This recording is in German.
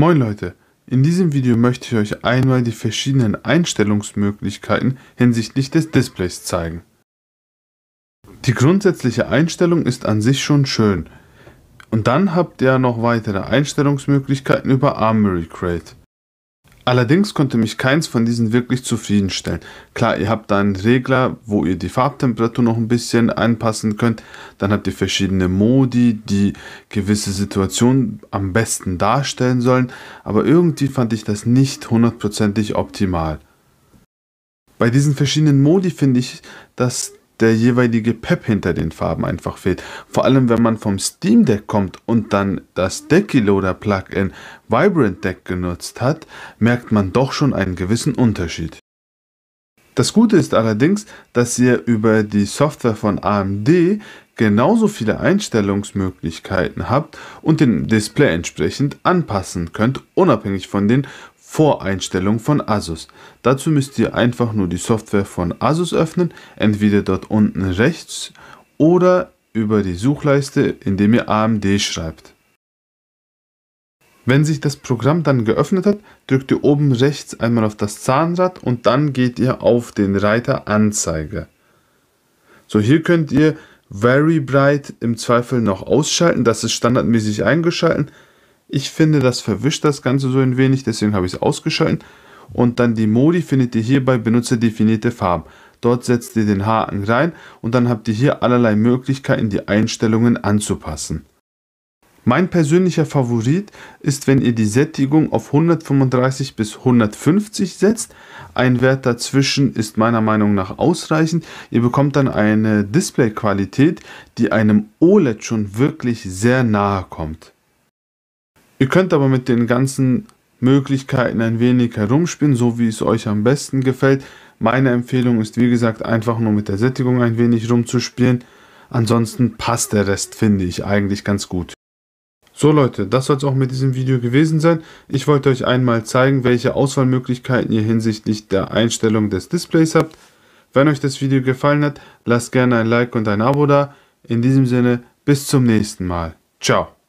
Moin Leute, in diesem Video möchte ich euch einmal die verschiedenen Einstellungsmöglichkeiten hinsichtlich des Displays zeigen. Die grundsätzliche Einstellung ist an sich schon schön. Und dann habt ihr noch weitere Einstellungsmöglichkeiten über Armory Crate. Allerdings konnte mich keins von diesen wirklich zufriedenstellen. Klar, ihr habt da einen Regler, wo ihr die Farbtemperatur noch ein bisschen anpassen könnt. Dann habt ihr verschiedene Modi, die gewisse Situationen am besten darstellen sollen. Aber irgendwie fand ich das nicht hundertprozentig optimal. Bei diesen verschiedenen Modi finde ich, dass der jeweilige Pep hinter den Farben einfach fehlt. Vor allem, wenn man vom Steam Deck kommt und dann das Deckiloader Plugin Vibrant Deck genutzt hat, merkt man doch schon einen gewissen Unterschied. Das Gute ist allerdings, dass ihr über die Software von AMD genauso viele Einstellungsmöglichkeiten habt und den Display entsprechend anpassen könnt, unabhängig von den Voreinstellungen von Asus. Dazu müsst ihr einfach nur die Software von Asus öffnen, entweder dort unten rechts oder über die Suchleiste, indem ihr AMD schreibt. Wenn sich das Programm dann geöffnet hat, drückt ihr oben rechts einmal auf das Zahnrad und dann geht ihr auf den Reiter Anzeige. So, hier könnt ihr Very Bright im Zweifel noch ausschalten. Das ist standardmäßig eingeschalten. Ich finde, das verwischt das Ganze so ein wenig, deswegen habe ich es ausgeschalten. Und dann die Modi findet ihr hier bei benutzerdefinierte Farben. Dort setzt ihr den Haken rein und dann habt ihr hier allerlei Möglichkeiten, die Einstellungen anzupassen. Mein persönlicher Favorit ist, wenn ihr die Sättigung auf 135 bis 150 setzt. Ein Wert dazwischen ist meiner Meinung nach ausreichend. Ihr bekommt dann eine Displayqualität, die einem OLED schon wirklich sehr nahe kommt. Ihr könnt aber mit den ganzen Möglichkeiten ein wenig herumspielen, so wie es euch am besten gefällt. Meine Empfehlung ist, wie gesagt, einfach nur mit der Sättigung ein wenig rumzuspielen. Ansonsten passt der Rest, finde ich, eigentlich ganz gut. So Leute, das soll es auch mit diesem Video gewesen sein. Ich wollte euch einmal zeigen, welche Auswahlmöglichkeiten ihr hinsichtlich der Einstellung des Displays habt. Wenn euch das Video gefallen hat, lasst gerne ein Like und ein Abo da. In diesem Sinne, bis zum nächsten Mal. Ciao.